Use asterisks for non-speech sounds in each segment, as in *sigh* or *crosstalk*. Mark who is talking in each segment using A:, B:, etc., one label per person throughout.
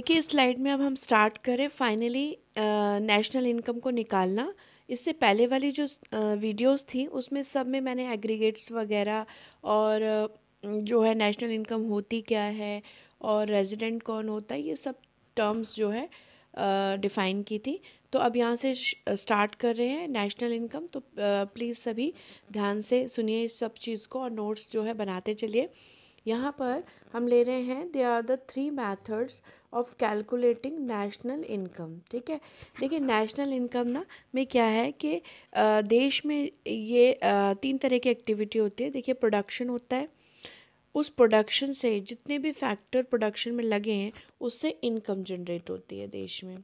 A: देखिए इस स्लाइड में अब हम स्टार्ट करें फाइनली नेशनल इनकम को निकालना इससे पहले वाली जो वीडियोस थी उसमें सब में मैंने एग्रीगेट्स वगैरह और जो है नेशनल इनकम होती क्या है और रेजिडेंट कौन होता है ये सब टर्म्स जो है डिफ़ाइन की थी तो अब यहाँ से स्टार्ट कर रहे हैं नेशनल इनकम तो प्लीज़ सभी ध्यान से सुनिए इस सब चीज़ को और नोट्स जो है बनाते चलिए यहाँ पर हम ले रहे हैं they are the three methods of calculating national income ठीक है देखिए नेशनल इनकम ना में क्या है कि देश में ये तीन तरह की एक्टिविटी होती है देखिए प्रोडक्शन होता है उस प्रोडक्शन से जितने भी फैक्टर प्रोडक्शन में लगे हैं उससे इनकम जनरेट होती है देश में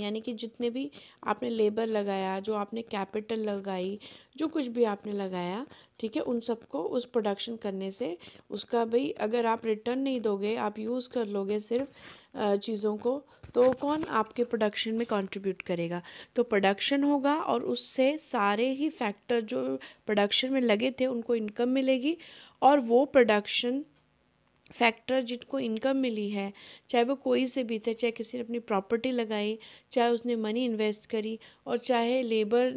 A: यानी कि जितने भी आपने लेबर लगाया जो आपने कैपिटल लगाई जो कुछ भी आपने लगाया ठीक है उन सबको उस प्रोडक्शन करने से उसका भाई अगर आप रिटर्न नहीं दोगे आप यूज़ कर लोगे सिर्फ चीज़ों को तो कौन आपके प्रोडक्शन में कंट्रीब्यूट करेगा तो प्रोडक्शन होगा और उससे सारे ही फैक्टर जो प्रोडक्शन में लगे थे उनको इनकम मिलेगी और वो प्रोडक्शन फैक्टर जिनको इनकम मिली है चाहे वो कोई से भी थे चाहे किसी ने अपनी प्रॉपर्टी लगाई चाहे उसने मनी इन्वेस्ट करी और चाहे लेबर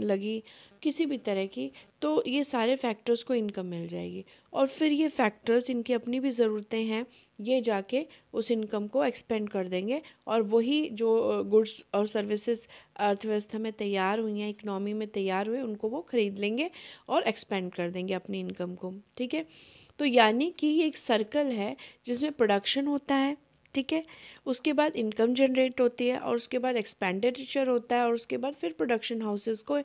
A: लगी किसी भी तरह की तो ये सारे फैक्टर्स को इनकम मिल जाएगी और फिर ये फैक्टर्स इनकी अपनी भी ज़रूरतें हैं ये जाके उस इनकम को एक्सपेंड कर देंगे और वही जो गुड्स और सर्विसेज अर्थव्यवस्था में तैयार हुई हैं इकनॉमी में तैयार हुए उनको वो ख़रीद लेंगे और एक्सपेंड कर देंगे अपनी इनकम को ठीक है तो यानी कि ये एक सर्कल है जिसमें प्रोडक्शन होता है ठीक है उसके बाद इनकम जनरेट होती है और उसके बाद एक्सपेंडिचर होता है और उसके बाद फिर प्रोडक्शन हाउसेस को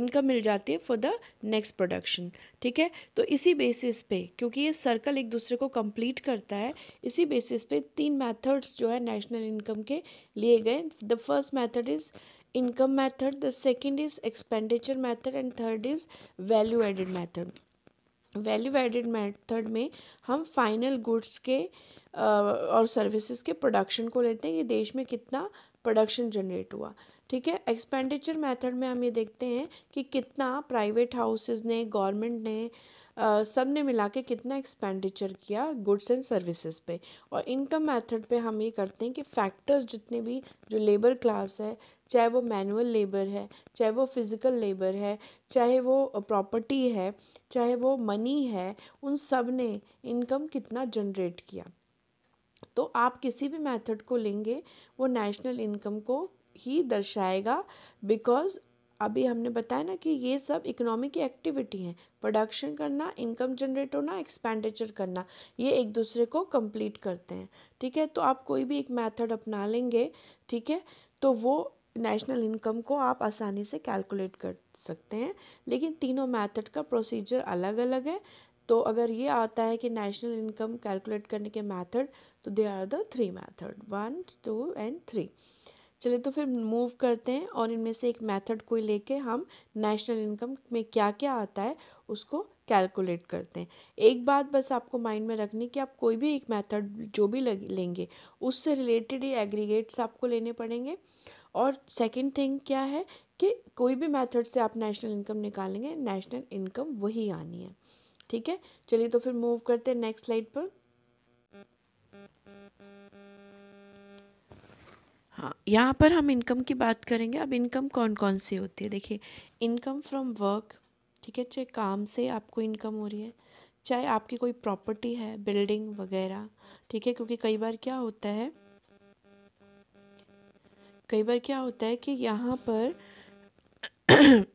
A: इनकम मिल जाती है फॉर द नेक्स्ट प्रोडक्शन ठीक है तो इसी बेसिस पे क्योंकि ये सर्कल एक दूसरे को कंप्लीट करता है इसी बेसिस पे तीन मेथड्स जो है नेशनल इनकम के लिए गए the first method is income method the second is expenditure method and third is value added method value added method में हम फाइनल गुड्स के और सर्विसेज के प्रोडक्शन को लेते हैं कि देश में कितना प्रोडक्शन जनरेट हुआ ठीक है एक्सपेंडिचर मेथड में हम ये देखते हैं कि कितना प्राइवेट हाउसेस ने गवर्नमेंट ने सब ने मिला के कितना एक्सपेंडिचर किया गुड्स एंड सर्विसेज पे और इनकम मेथड पे हम ये करते हैं कि फैक्टर्स जितने भी जो लेबर क्लास है चाहे वो मैनुअल लेबर है चाहे वो फिज़िकल लेबर है चाहे वो प्रॉपर्टी है चाहे वो मनी है उन सब ने इनकम कितना जनरेट किया तो आप किसी भी मेथड को लेंगे वो नेशनल इनकम को ही दर्शाएगा बिकॉज अभी हमने बताया ना कि ये सब इकोनॉमी की एक्टिविटी हैं प्रोडक्शन करना इनकम जनरेट होना एक्सपेंडिचर करना ये एक दूसरे को कंप्लीट करते हैं ठीक है तो आप कोई भी एक मेथड अपना लेंगे ठीक है तो वो नेशनल इनकम को आप आसानी से कैलकुलेट कर सकते हैं लेकिन तीनों मेथड का प्रोसीजर अलग अलग है तो अगर ये आता है कि नेशनल इनकम कैलकुलेट करने के मैथड तो they are the three method one two and three चलिए तो फिर मूव करते हैं और इनमें से एक मेथड को लेके हम नेशनल इनकम में क्या क्या आता है उसको कैलकुलेट करते हैं एक बात बस आपको माइंड में रखनी कि आप कोई भी एक मेथड जो भी लेंगे उससे रिलेटेड ही एग्रीगेट्स आपको लेने पड़ेंगे और सेकंड थिंग क्या है कि कोई भी मेथड से आप नेशनल इनकम निकालेंगे नेशनल इनकम वही आनी है ठीक है चलिए तो फिर मूव करते हैं नेक्स्ट स्लाइड पर हाँ यहाँ पर हम इनकम की बात करेंगे अब इनकम कौन कौन सी होती है देखिए इनकम फ्रॉम वर्क ठीक है चाहे काम से आपको इनकम हो रही है चाहे आपकी कोई प्रॉपर्टी है बिल्डिंग वगैरह ठीक है क्योंकि कई बार क्या होता है कई बार क्या होता है कि यहाँ पर *clears throat*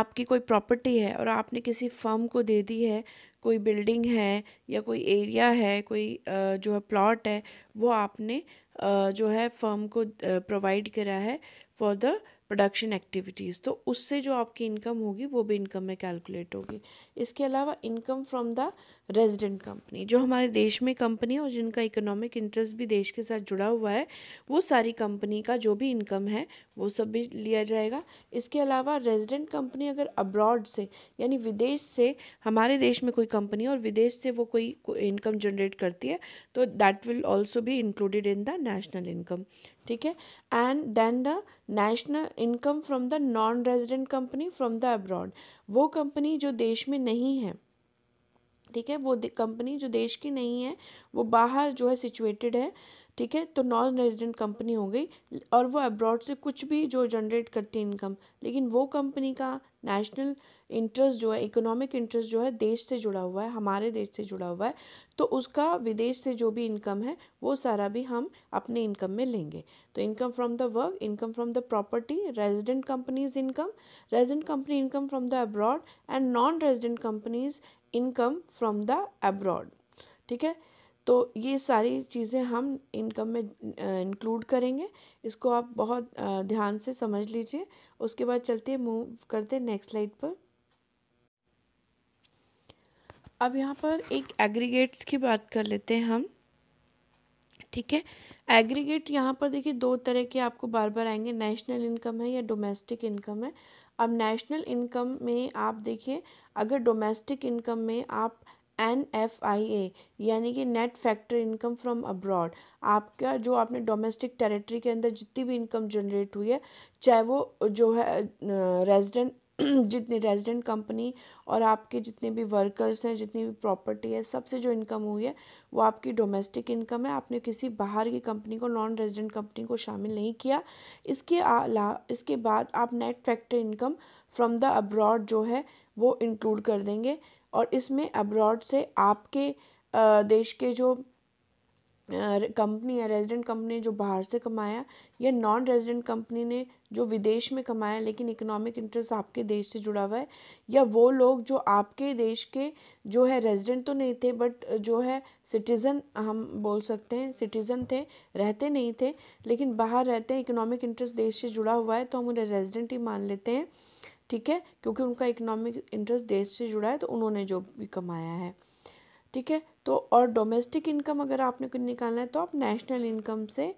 A: आपकी कोई प्रॉपर्टी है और आपने किसी फर्म को दे दी है कोई बिल्डिंग है या कोई एरिया है कोई जो है प्लॉट है वो आपने जो है फर्म को प्रोवाइड करा है फॉर द प्रोडक्शन एक्टिविटीज़ तो उससे जो आपकी इनकम होगी वो भी इनकम में कैलकुलेट होगी इसके अलावा income from the resident company जो हमारे देश में कंपनी और जिनका इकोनॉमिक इंटरेस्ट भी देश के साथ जुड़ा हुआ है वो सारी कंपनी का जो भी इनकम है वो सब भी लिया जाएगा इसके अलावा रेजिडेंट कंपनी अगर अब्रॉड से यानी विदेश से हमारे देश में कोई कंपनी और विदेश से वो कोई इनकम जनरेट करती है तो दैट विल ऑल्सो भी included in the national income ठीक है and then the national income from the non resident company from the abroad वो कंपनी जो देश में नहीं है ठीक है वो कंपनी जो देश की नहीं है वो बाहर जो है सिचुएटेड है ठीक है तो नॉन रेजिडेंट कंपनी हो गई और वो अब्रॉड से कुछ भी जो जनरेट करती है इनकम लेकिन वो कंपनी का नेशनल इंटरेस्ट जो है इकोनॉमिक इंटरेस्ट जो है देश से जुड़ा हुआ है हमारे देश से जुड़ा हुआ है तो उसका विदेश से जो भी इनकम है वो सारा भी हम अपने इनकम में लेंगे तो income from the work income from the property resident companies income resident company income from the abroad and non resident companies income from the abroad ठीक है तो ये सारी चीज़ें हम इनकम में इंक्लूड करेंगे इसको आप बहुत ध्यान से समझ लीजिए उसके बाद चलते मूव करते नेक्स्ट स्लाइड पर अब यहाँ पर एक एग्रीगेट्स की बात कर लेते हैं हम ठीक है एग्रीगेट यहाँ पर देखिए दो तरह के आपको बार बार आएंगे नेशनल इनकम है या डोमेस्टिक इनकम है अब नेशनल इनकम में आप देखिए अगर डोमेस्टिक इनकम में आप एन एफ आई ए यानी कि net factor income from abroad आपका जो आपने डोमेस्टिक टेरिटरी के अंदर जितनी भी इनकम जनरेट हुई है चाहे वो जो है रेजिडेंट *clears throat* जितनी रेजिडेंट कंपनी और आपके जितने भी वर्कर्स हैं जितनी भी प्रॉपर्टी है सबसे जो इनकम हुई है वो आपकी डोमेस्टिक इनकम है आपने किसी बाहर की कंपनी को नॉन रेजिडेंट कंपनी को शामिल नहीं किया इसके अला इसके बाद आप net factor income from the abroad जो है वो इंक्लूड कर देंगे और इसमें अब्रॉड से आपके देश के जो कंपनी या रेजिडेंट कंपनी जो बाहर से कमाया या नॉन रेजिडेंट कंपनी ने जो विदेश में कमाया लेकिन इकोनॉमिक इंटरेस्ट आपके देश से जुड़ा हुआ है या वो लोग जो आपके देश के जो है रेजिडेंट तो नहीं थे बट जो है सिटीज़न हम बोल सकते हैं सिटीज़न थे रहते नहीं थे लेकिन बाहर रहते हैं इकोनॉमिक इंटरेस्ट देश से जुड़ा हुआ है तो हम उन्हें रेजिडेंट ही मान लेते हैं ठीक है क्योंकि उनका इकोनॉमिक इंटरेस्ट देश से जुड़ा है तो उन्होंने जो भी कमाया है ठीक है तो और डोमेस्टिक इनकम अगर आपने निकालना है तो आप नेशनल इनकम से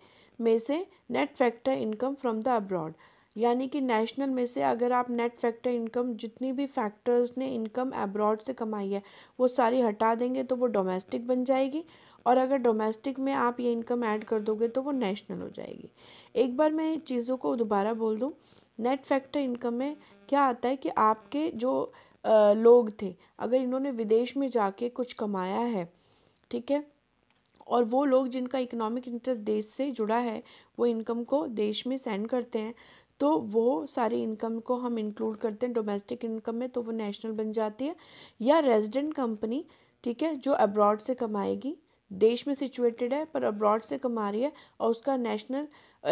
A: में से net factor income from the abroad यानी कि नेशनल में से अगर आप नेट फैक्टर इनकम जितनी भी फैक्टर्स ने इनकम अब्रॉड से कमाई है वो सारी हटा देंगे तो वो डोमेस्टिक बन जाएगी और अगर डोमेस्टिक में आप ये इनकम ऐड कर दोगे तो वो नेशनल हो जाएगी एक बार मैं चीज़ों को दोबारा बोल दूँ नेट फैक्टर इनकम में क्या आता है कि आपके जो लोग थे अगर इन्होंने विदेश में जाके कुछ कमाया है ठीक है और वो लोग जिनका इकोनॉमिक इंटरेस्ट देश से जुड़ा है वो इनकम को देश में सेंड करते हैं तो वो सारी इनकम को हम इंक्लूड करते हैं डोमेस्टिक इनकम में तो वो नेशनल बन जाती है या रेजिडेंट कंपनी ठीक है जो अब्रॉड से कमाएगी देश में सिचुएटेड है पर अब्रॉड से कमा रही है और उसका नेशनल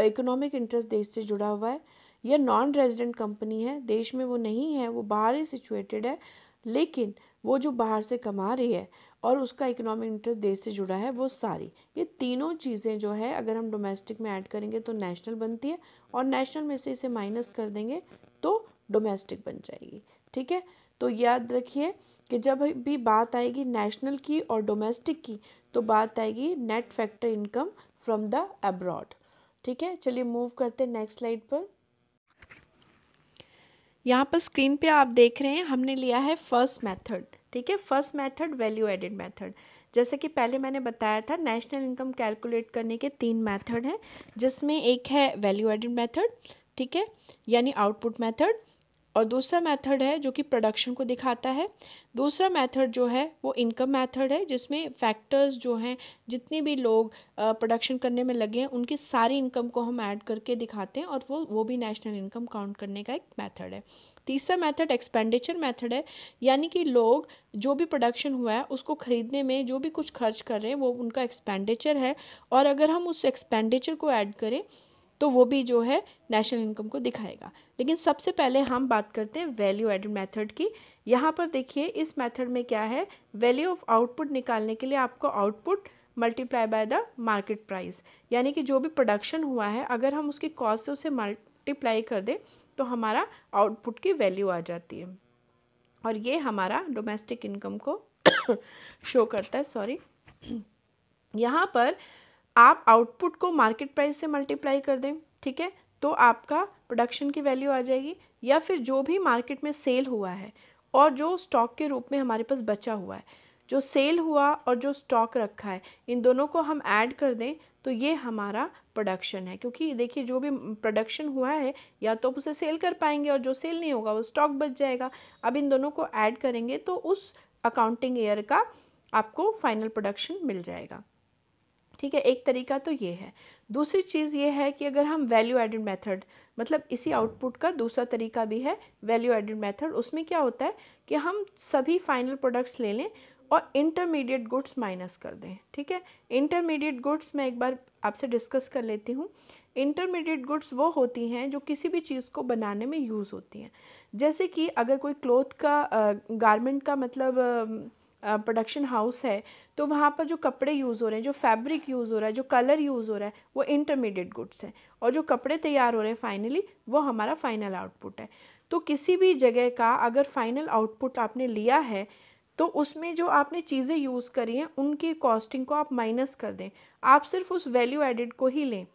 A: इकोनॉमिक इंटरेस्ट देश से जुड़ा हुआ है यह नॉन रेजिडेंट कंपनी है देश में वो नहीं है वो बाहर ही सिचुएटेड है लेकिन वो जो बाहर से कमा रही है और उसका इकोनॉमिक इंटरेस्ट देश से जुड़ा है वो सारी ये तीनों चीज़ें जो है अगर हम डोमेस्टिक में ऐड करेंगे तो नेशनल बनती है और नेशनल में से इसे माइनस कर देंगे तो डोमेस्टिक बन जाएगी ठीक है तो याद रखिए कि जब भी बात आएगी नेशनल की और डोमेस्टिक की तो बात आएगी net factor income from the abroad ठीक है चलिए मूव करते हैं नेक्स्ट स्लाइड पर यहाँ पर स्क्रीन पे आप देख रहे हैं हमने लिया है फर्स्ट मेथड ठीक है first method value added method जैसे कि पहले मैंने बताया था नेशनल इनकम कैलकुलेट करने के तीन मेथड हैं जिसमें एक है वैल्यू एडेड मेथड ठीक है यानी आउटपुट मेथड और दूसरा मेथड है जो कि प्रोडक्शन को दिखाता है दूसरा मेथड जो है वो इनकम मेथड है जिसमें फैक्टर्स जो हैं जितने भी लोग प्रोडक्शन करने में लगे हैं उनकी सारी इनकम को हम ऐड करके दिखाते हैं और वो वो भी नेशनल इनकम काउंट करने का एक मेथड है तीसरा मेथड एक्सपेंडिचर मेथड है यानी कि लोग जो भी प्रोडक्शन हुआ है उसको ख़रीदने में जो भी कुछ खर्च कर रहे हैं वो उनका एक्सपेंडिचर है और अगर हम उस एक्सपेंडिचर को ऐड करें तो वो भी जो है नेशनल इनकम को दिखाएगा लेकिन सबसे पहले हम बात करते हैं वैल्यू एडेड मेथड की यहाँ पर देखिए इस मेथड में क्या है वैल्यू ऑफ आउटपुट निकालने के लिए आपको output multiply by the market price यानी कि जो भी प्रोडक्शन हुआ है अगर हम उसकी कॉस्ट से उसे मल्टीप्लाई कर दें तो हमारा आउटपुट की वैल्यू आ जाती है और ये हमारा डोमेस्टिक इनकम को शो *coughs* करता है सॉरी यहाँ पर आप आउटपुट को मार्केट प्राइस से मल्टीप्लाई कर दें ठीक है तो आपका प्रोडक्शन की वैल्यू आ जाएगी या फिर जो भी मार्केट में सेल हुआ है और जो स्टॉक के रूप में हमारे पास बचा हुआ है जो सेल हुआ और जो स्टॉक रखा है इन दोनों को हम ऐड कर दें तो ये हमारा प्रोडक्शन है क्योंकि देखिए जो भी प्रोडक्शन हुआ है या तो आप उसे सेल कर पाएंगे और जो सेल नहीं होगा वो स्टॉक बच जाएगा अब इन दोनों को ऐड करेंगे तो उस अकाउंटिंग ईयर का आपको फाइनल प्रोडक्शन मिल जाएगा ठीक है एक तरीका तो ये है दूसरी चीज़ ये है कि अगर हम वैल्यू एडेड मेथड मतलब इसी आउटपुट का दूसरा तरीका भी है वैल्यू एडेड मेथड उसमें क्या होता है कि हम सभी फाइनल प्रोडक्ट्स ले लें और इंटरमीडिएट गुड्स माइनस कर दें ठीक है इंटरमीडिएट गुड्स मैं एक बार आपसे डिस्कस कर लेती हूँ इंटरमीडिएट गुड्स वो होती हैं जो किसी भी चीज़ को बनाने में यूज़ होती हैं जैसे कि अगर कोई क्लोथ का गारमेंट का मतलब प्रोडक्शन हाउस है तो वहाँ पर जो कपड़े यूज़ हो रहे हैं जो फैब्रिक यूज़ हो रहा है जो कलर यूज़ हो रहा है वो इंटरमीडिएट गुड्स हैं और जो कपड़े तैयार हो रहे हैं फाइनली वो हमारा फाइनल आउटपुट है तो किसी भी जगह का अगर फाइनल आउटपुट आपने लिया है तो उसमें जो आपने चीज़ें यूज़ करी हैं उनकी कॉस्टिंग को आप माइनस कर दें आप सिर्फ उस वैल्यू एडिड को ही लें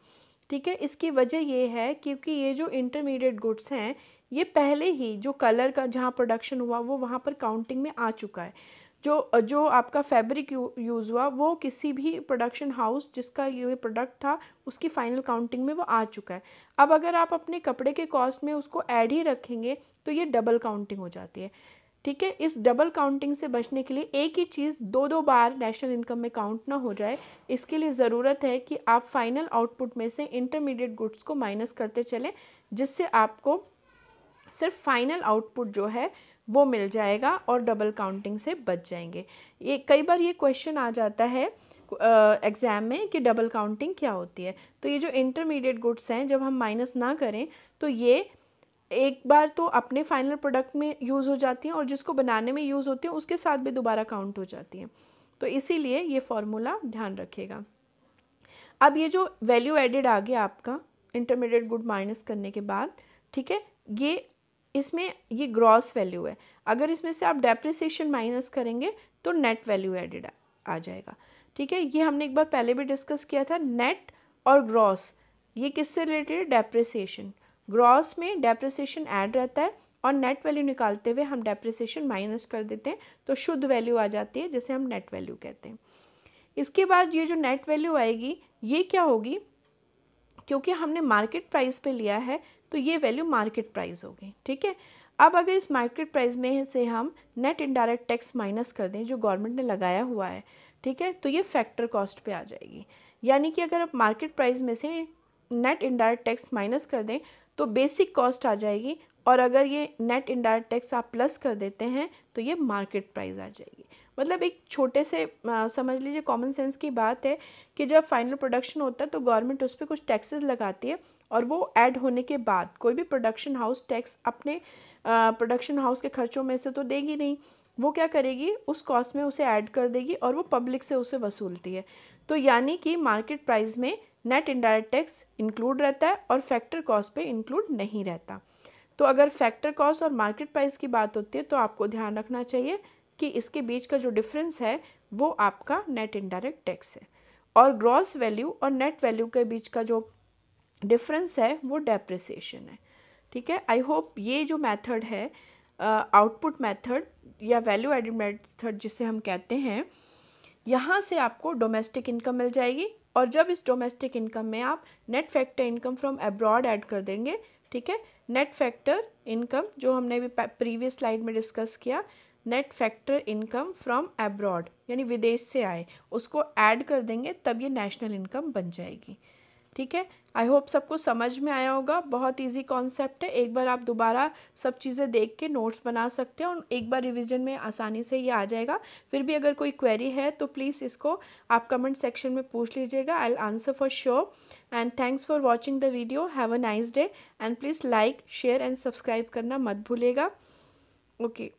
A: ठीक है इसकी वजह ये है क्योंकि ये जो इंटरमीडिएट गुड्स हैं ये पहले ही जो कलर का जहाँ प्रोडक्शन हुआ वो वहाँ पर काउंटिंग में आ चुका है जो जो आपका फैब्रिक यूज़ हुआ वो किसी भी प्रोडक्शन हाउस जिसका ये प्रोडक्ट था उसकी फ़ाइनल काउंटिंग में वो आ चुका है अब अगर आप अपने कपड़े के कॉस्ट में उसको ऐड ही रखेंगे तो ये डबल काउंटिंग हो जाती है ठीक है इस डबल काउंटिंग से बचने के लिए एक ही चीज़ दो दो बार नेशनल इनकम में काउंट ना हो जाए इसके लिए ज़रूरत है कि आप फाइनल आउटपुट में से इंटरमीडिएट गुड्स को माइनस करते चलें जिससे आपको सिर्फ फाइनल आउटपुट जो है वो मिल जाएगा और डबल काउंटिंग से बच जाएंगे ये कई बार ये क्वेश्चन आ जाता है एग्ज़ाम में कि डबल काउंटिंग क्या होती है तो ये जो इंटरमीडिएट गुड्स हैं जब हम माइनस ना करें तो ये एक बार तो अपने फाइनल प्रोडक्ट में यूज़ हो जाती हैं और जिसको बनाने में यूज़ होती हैं उसके साथ भी दोबारा काउंट हो जाती हैं तो इसीलिए ये फॉर्मूला ध्यान रखेगा अब ये जो वैल्यू एडेड आ गया आपका इंटरमीडिएट गुड माइनस करने के बाद ठीक है ये इसमें ये ग्रॉस वैल्यू है अगर इसमें से आप डेप्रिसिएशन माइनस करेंगे तो नेट वैल्यू एडेड आ जाएगा ठीक है ये हमने एक बार पहले भी डिस्कस किया था नेट और ग्रॉस ये किससे रिलेटेड है डेप्रिसिएशन ग्रॉस में डेप्रिसिएशन ऐड रहता है और नेट वैल्यू निकालते हुए हम डेप्रिसिएशन माइनस कर देते हैं तो शुद्ध वैल्यू आ जाती है जिसे हम नेट वैल्यू कहते हैं इसके बाद ये जो नेट वैल्यू आएगी ये क्या होगी क्योंकि हमने मार्केट प्राइस पे लिया है तो ये वैल्यू मार्केट प्राइस होगी ठीक है अब अगर इस मार्केट प्राइस में से हम नेट इनडायरेक्ट टैक्स माइनस कर दें जो गवर्नमेंट ने लगाया हुआ है ठीक है तो ये फैक्टर कॉस्ट पे आ जाएगी यानी कि अगर आप मार्केट प्राइस में से नेट इनडायरेक्ट टैक्स माइनस कर दें तो बेसिक कॉस्ट आ जाएगी और अगर ये नेट इनडायरेक्ट टैक्स आप प्लस कर देते हैं तो ये मार्केट प्राइस आ जाएगी मतलब एक छोटे से आ, समझ लीजिए कॉमन सेंस की बात है कि जब फाइनल प्रोडक्शन होता है तो गवर्नमेंट उस पर कुछ टैक्सेस लगाती है और वो ऐड होने के बाद कोई भी प्रोडक्शन हाउस टैक्स अपने प्रोडक्शन हाउस के खर्चों में से तो देगी नहीं वो क्या करेगी उस कॉस्ट में उसे ऐड कर देगी और वो पब्लिक से उसे वसूलती है तो यानी कि मार्केट प्राइस में नेट इनडायरेक्ट टैक्स इंक्लूड रहता है और फैक्टर कॉस्ट पे इंक्लूड नहीं रहता तो अगर फैक्टर कॉस्ट और मार्केट प्राइस की बात होती है तो आपको ध्यान रखना चाहिए कि इसके बीच का जो डिफरेंस है वो आपका नेट इनडायरेक्ट टैक्स है और ग्रॉस वैल्यू और नेट वैल्यू के बीच का जो डिफरेंस है वो डेप्रिसिएशन है ठीक है आई होप ये जो मेथड है आउटपुट uh, मेथड या वैल्यू एडिड मेथड जिसे हम कहते हैं यहाँ से आपको डोमेस्टिक इनकम मिल जाएगी और जब इस डोमेस्टिक इनकम में आप net factor income from abroad add कर देंगे ठीक है नेट फैक्टर इनकम जो हमने भी प्रीवियस स्लाइड में डिस्कस किया net factor income from abroad यानी विदेश से आए उसको ऐड कर देंगे तब ये नेशनल इनकम बन जाएगी ठीक है आई होप सबको समझ में आया होगा बहुत इजी कॉन्सेप्ट है एक बार आप दोबारा सब चीज़ें देख के नोट्स बना सकते हैं और एक बार रिवीजन में आसानी से ये आ जाएगा फिर भी अगर कोई क्वेरी है तो प्लीज़ इसको आप कमेंट सेक्शन में पूछ लीजिएगा I answer for sure and thanks for watching the video have a nice day and please like share and subscribe करना मत भूलेगा ओके okay.